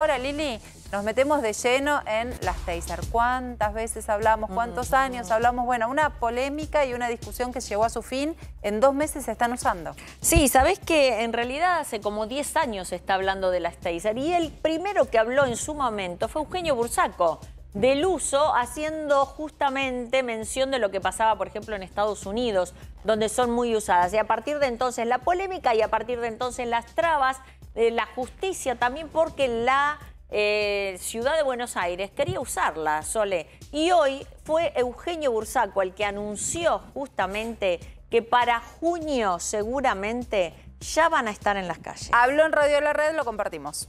Ahora, Lili, nos metemos de lleno en las Taser. ¿Cuántas veces hablamos? ¿Cuántos mm. años hablamos? Bueno, una polémica y una discusión que llegó a su fin. En dos meses se están usando. Sí, Sabes que en realidad hace como 10 años se está hablando de las Taser. Y el primero que habló en su momento fue Eugenio Bursaco del uso, haciendo justamente mención de lo que pasaba, por ejemplo, en Estados Unidos, donde son muy usadas. Y a partir de entonces la polémica y a partir de entonces las trabas la justicia también porque la eh, ciudad de Buenos Aires quería usarla, Sole. Y hoy fue Eugenio Bursaco el que anunció justamente que para junio seguramente ya van a estar en las calles. Habló en Radio La Red, lo compartimos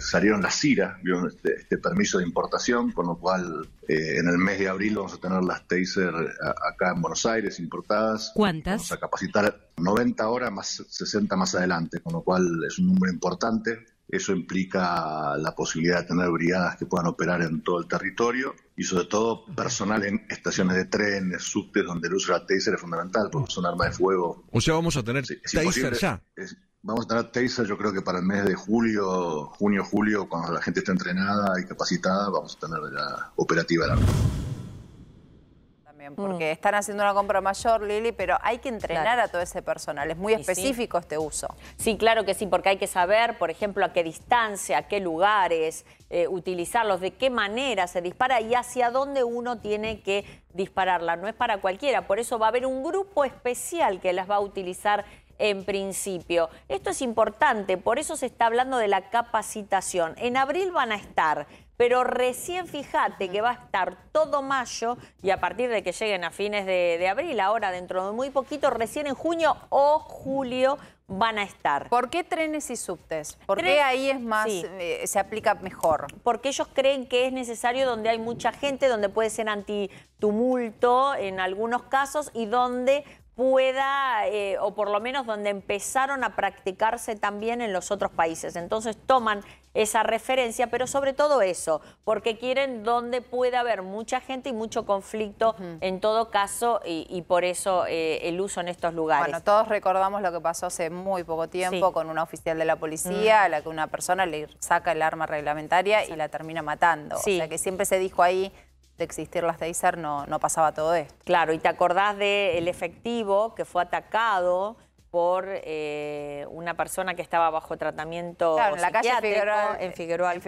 salieron las CIRA, este, este, permiso de importación, con lo cual eh, en el mes de abril vamos a tener las Taser acá en Buenos Aires importadas. ¿Cuántas? Vamos a capacitar 90 horas más 60 más adelante, con lo cual es un número importante. Eso implica la posibilidad de tener brigadas que puedan operar en todo el territorio y sobre todo personal en estaciones de trenes, subtes, donde el uso de la taser es fundamental porque son armas de fuego. O sea, vamos a tener taser ya vamos a tener Taser, yo creo que para el mes de julio, junio, julio, cuando la gente está entrenada y capacitada, vamos a tener la operativa la También, porque mm. están haciendo una compra mayor, Lili, pero hay que entrenar a todo ese personal. Es muy específico este uso. Sí, claro que sí, porque hay que saber, por ejemplo, a qué distancia, a qué lugares eh, utilizarlos, de qué manera se dispara y hacia dónde uno tiene que dispararla. No es para cualquiera, por eso va a haber un grupo especial que las va a utilizar en principio. Esto es importante, por eso se está hablando de la capacitación. En abril van a estar, pero recién fíjate que va a estar todo mayo y a partir de que lleguen a fines de, abril, ahora dentro de muy poquito, recién en junio o julio van a estar. ¿Por qué trenes y subtes? Porque ahí es más, eh, se aplica mejor? Porque ellos creen que es necesario donde hay mucha gente, donde puede ser antitumulto en algunos casos y donde pueda, eh, o por lo menos donde empezaron a practicarse también en los otros países. Entonces toman esa referencia, pero sobre todo eso, porque quieren donde pueda haber mucha gente y mucho conflicto en todo caso, y, por eso eh, el uso en estos lugares. Bueno, todos recordamos lo que pasó hace muy poco tiempo con una oficial de la policía, mm. a la que una persona le saca el arma reglamentaria y la termina matando. O sea que siempre se dijo ahí de existir las de no, no pasaba todo esto. Claro, y te acordás del efectivo que fue atacado por eh, una persona que estaba bajo tratamiento claro, en la calle Figueroa, en eh, Figueroa, en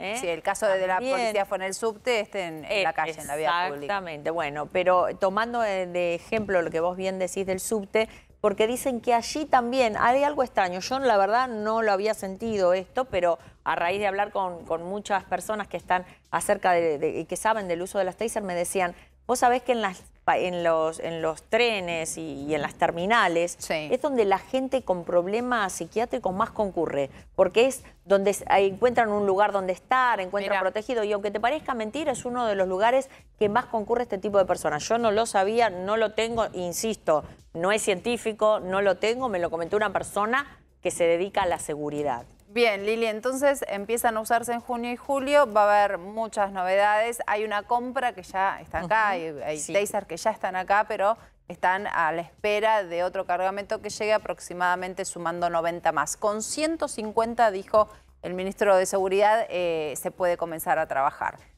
¿eh? Sí, el caso de la policía fue en el subte, este en, la calle, en la vía pública. Exactamente, bueno, pero tomando de ejemplo lo que vos bien decís del subte, porque dicen que allí también hay algo extraño. Yo la verdad no lo había sentido esto, pero a raíz de hablar con, muchas personas que están acerca de, que saben del uso de las taser, me decían, Vos sabés que en, los, trenes y, en las terminales es donde la gente con problemas psiquiátricos más concurre, porque es donde encuentran un lugar donde estar, encuentran protegido. Y aunque te parezca mentira, es uno de los lugares que más concurre este tipo de personas. Yo no lo sabía, no lo tengo, insisto, no es científico, no lo tengo, me lo comentó una persona que se dedica a la seguridad. Bien, Lili, entonces empiezan a usarse en junio y julio, va a haber muchas novedades. Hay una compra que ya está acá, hay, sí. que ya están acá, pero están a la espera de otro cargamento que llegue aproximadamente sumando 90 más. Con 150, dijo el ministro de Seguridad, eh, se puede comenzar a trabajar.